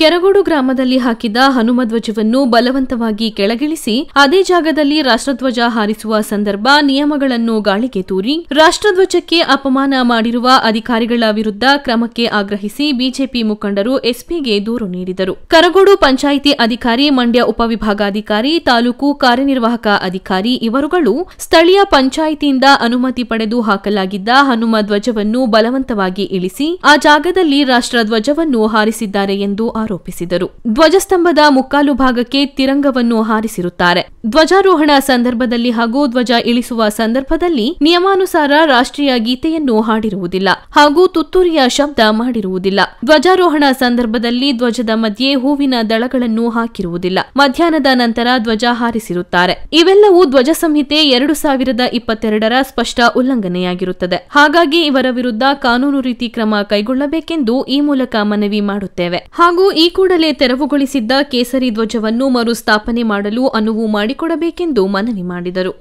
ಕೆರಗೋಡು ಗ್ರಾಮದಲ್ಲಿ ಹಾಕಿದ್ದ ಹನುಮಧ್ವಜವನ್ನು ಬಲವಂತವಾಗಿ ಕೆಳಗಿಳಿಸಿ ಅದೇ ಜಾಗದಲ್ಲಿ ರಾಷ್ಟ್ರಧ್ವಜ ಹಾರಿಸುವ ಸಂದರ್ಭ ನಿಯಮಗಳನ್ನು ಗಾಳಿಗೆ ತೂರಿ ರಾಷ್ಟ್ರಧ್ವಜಕ್ಕೆ ಅಪಮಾನ ಮಾಡಿರುವ ಅಧಿಕಾರಿಗಳ ವಿರುದ್ಧ ಕ್ರಮಕ್ಕೆ ಆಗ್ರಹಿಸಿ ಬಿಜೆಪಿ ಮುಖಂಡರು ಎಸ್ಪಿಗೆ ದೂರು ನೀಡಿದರು ಕರಗೋಡು ಪಂಚಾಯಿತಿ ಅಧಿಕಾರಿ ಮಂಡ್ಯ ಉಪವಿಭಾಗಾಧಿಕಾರಿ ತಾಲೂಕು ಕಾರ್ಯನಿರ್ವಾಹಕ ಅಧಿಕಾರಿ ಇವರುಗಳು ಸ್ಥಳೀಯ ಪಂಚಾಯಿತಿಯಿಂದ ಅನುಮತಿ ಪಡೆದು ಹಾಕಲಾಗಿದ್ದ ಹನುಮ ಧ್ವಜವನ್ನು ಬಲವಂತವಾಗಿ ಇಳಿಸಿ ಆ ಜಾಗದಲ್ಲಿ ರಾಷ್ಟ್ರಧ್ವಜವನ್ನು ಹಾರಿಸಿದ್ದಾರೆ ಎಂದು ಆರೋಪಿಸಿದರು ಧ್ವಜಸ್ತಂಭದ ಮುಕ್ಕಾಲು ಭಾಗಕ್ಕೆ ತಿರಂಗವನ್ನು ಹಾರಿಸಿರುತ್ತಾರೆ ಧ್ವಜಾರೋಹಣ ಸಂದರ್ಭದಲ್ಲಿ ಹಾಗೂ ಧ್ವಜ ಇಳಿಸುವ ಸಂದರ್ಭದಲ್ಲಿ ನಿಯಮಾನುಸಾರ ರಾಷ್ಟ್ರೀಯ ಗೀತೆಯನ್ನು ಹಾಡಿರುವುದಿಲ್ಲ ಹಾಗೂ ತುತ್ತೂರಿಯ ಶಬ್ದ ಮಾಡಿರುವುದಿಲ್ಲ ಧ್ವಜಾರೋಹಣ ಸಂದರ್ಭದಲ್ಲಿ ಧ್ವಜದ ಮಧ್ಯೆ ಹೂವಿನ ದಳಗಳನ್ನು ಹಾಕಿರುವುದಿಲ್ಲ ಮಧ್ಯಾಹ್ನದ ನಂತರ ಧ್ವಜ ಹಾರಿಸಿರುತ್ತಾರೆ ಇವೆಲ್ಲವೂ ಧ್ವಜ ಸಂಹಿತೆ ಎರಡು ಸಾವಿರದ ಇಪ್ಪತ್ತೆರಡರ ಸ್ಪಷ್ಟ ಉಲ್ಲಂಘನೆಯಾಗಿರುತ್ತದೆ ಹಾಗಾಗಿ ಇವರ ವಿರುದ್ಧ ಕಾನೂನು ರೀತಿ ಕ್ರಮ ಕೈಗೊಳ್ಳಬೇಕೆಂದು ಈ ಮೂಲಕ ಮನವಿ ಮಾಡುತ್ತೇವೆ ಹಾಗೂ ಈ ಕೂಡಲೇ ತೆರವುಗೊಳಿಸಿದ್ದ ಕೇಸರಿ ಧ್ವಜವನ್ನು ಮರುಸ್ಥಾಪನೆ ಮಾಡಲು ಅನುವು ಮಾಡಿಕೊಡಬೇಕೆಂದು ಮನವಿ ಮಾಡಿದರು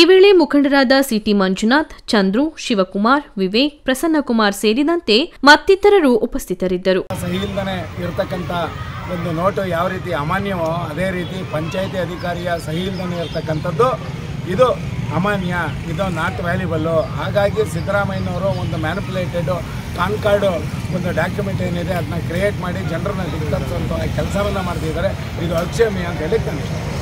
ಈ ವೇಳೆ ಮುಖಂಡರಾದ ಸಿಟಿ ಮಂಜುನಾಥ್ ಚಂದ್ರು ಶಿವಕುಮಾರ್ ವಿವೇಕ್ ಪ್ರಸನ್ನಕುಮಾರ್ ಸೇರಿದಂತೆ ಮತ್ತಿತರರು ಉಪಸ್ಥಿತರಿದ್ದರು ಒಂದು ನೋಟು ಯಾವ ರೀತಿ ಅಮಾನ್ಯವೋ ಅದೇ ರೀತಿ ಪಂಚಾಯಿತಿ ಅಧಿಕಾರಿಯ ಸಹಿ ಇರತಕ್ಕಂಥದ್ದು ಇದು ಅಮಾನ್ಯ ಇದು ನಾಟ್ ವ್ಯಾಲ್ಯೂಬಲ್ಲು ಹಾಗಾಗಿ ಸಿದ್ದರಾಮಯ್ಯನವರು ಒಂದು ಮ್ಯಾನುಪುಲೇಟೆಡು ಪಾನ್ ಕಾರ್ಡು ಒಂದು ಡಾಕ್ಯುಮೆಂಟ್ ಏನಿದೆ ಅದನ್ನ ಕ್ರಿಯೇಟ್ ಮಾಡಿ ಜನರನ್ನ ಕೆಲಸವನ್ನ ಕೆಲಸವನ್ನು ಮಾಡ್ತಿದ್ದಾರೆ ಇದು ಅಕ್ಷಮಿ ಅಂತ ಹೇಳಿ ಕನಿಷ್ಠ